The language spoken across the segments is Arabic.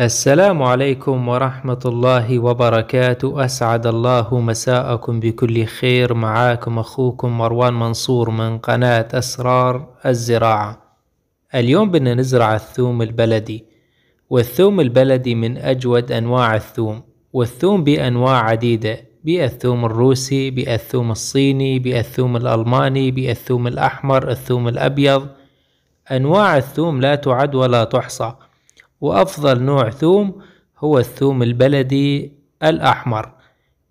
السلام عليكم ورحمة الله وبركاته أسعد الله مساءكم بكل خير معاكم أخوكم مروان منصور من قناة أسرار الزراعة اليوم بدنا نزرع الثوم البلدي والثوم البلدي من أجود أنواع الثوم والثوم بأنواع عديدة بالثوم الروسي بالثوم الصيني بالثوم الألماني بالثوم الأحمر الثوم الأبيض أنواع الثوم لا تعد ولا تحصى وأفضل نوع ثوم هو الثوم البلدي الأحمر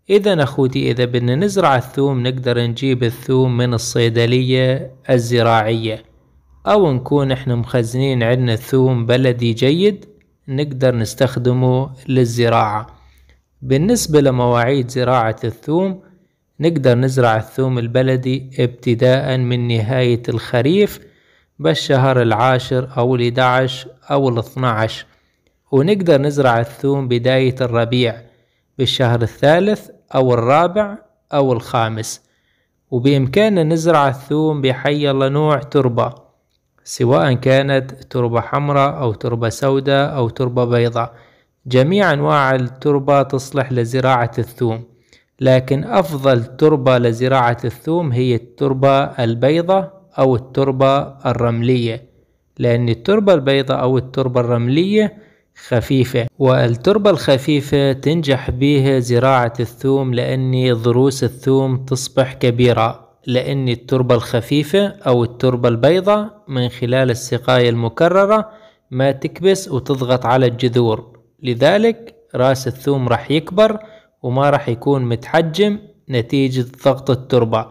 إذا أخوتي إذا بدنا نزرع الثوم نقدر نجيب الثوم من الصيدلية الزراعية أو نكون إحنا مخزنين عندنا ثوم بلدي جيد نقدر نستخدمه للزراعة بالنسبة لمواعيد زراعة الثوم نقدر نزرع الثوم البلدي ابتداء من نهاية الخريف بالشهر العاشر أو الإدعش أو الاثنى عشر ونقدر نزرع الثوم بداية الربيع بالشهر الثالث أو الرابع أو الخامس وبإمكاننا نزرع الثوم بحي الله نوع تربة سواء كانت تربة حمراء أو تربة سوداء أو تربة بيضاء جميع أنواع التربة تصلح لزراعة الثوم لكن أفضل تربة لزراعة الثوم هي التربة البيضة أو التربة الرملية لأن التربة البيضاء أو التربة الرملية خفيفة والتربة الخفيفة تنجح بها زراعة الثوم لأن ضروس الثوم تصبح كبيرة لأن التربة الخفيفة أو التربة البيضاء من خلال السقاية المكررة ما تكبس وتضغط على الجذور لذلك راس الثوم راح يكبر وما راح يكون متحجم نتيجة ضغط التربة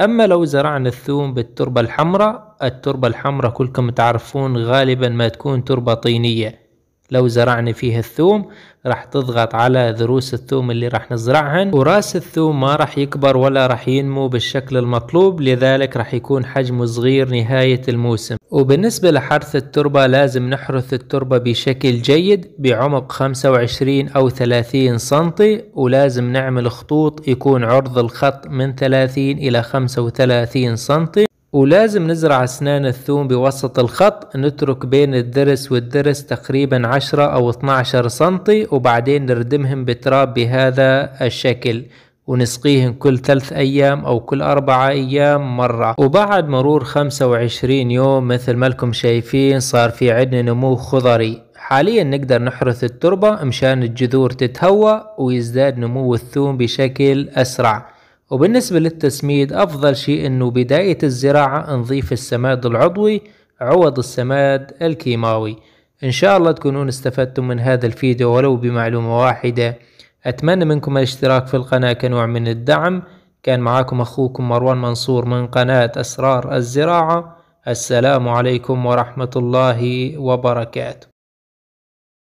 أما لو زرعنا الثوم بالتربة الحمراء التربة الحمراء كلكم تعرفون غالبا ما تكون تربة طينية لو زرعنا فيها الثوم راح تضغط على ذروس الثوم اللي راح نزرعهن وراس الثوم ما راح يكبر ولا راح ينمو بالشكل المطلوب لذلك راح يكون حجمه صغير نهاية الموسم وبالنسبة لحرث التربة لازم نحرث التربة بشكل جيد بعمق 25 أو 30 سنتي ولازم نعمل خطوط يكون عرض الخط من 30 إلى 35 سنتي ولازم نزرع أسنان الثوم بوسط الخط نترك بين الدرس والدرس تقريبا 10 أو 12 سنتي وبعدين نردمهم بتراب بهذا الشكل ونسقيهم كل ثلاث أيام أو كل أربعة أيام مرة وبعد مرور خمسة وعشرين يوم مثل ما لكم شايفين صار في عندنا نمو خضري حاليا نقدر نحرث التربة مشان الجذور تتهوى ويزداد نمو الثوم بشكل أسرع وبالنسبة للتسميد أفضل شيء أنه بداية الزراعة نضيف السماد العضوي عوض السماد الكيماوي إن شاء الله تكونون استفدتم من هذا الفيديو ولو بمعلومة واحدة أتمنى منكم الاشتراك في القناة كنوع من الدعم كان معاكم أخوكم مروان منصور من قناة أسرار الزراعة السلام عليكم ورحمة الله وبركاته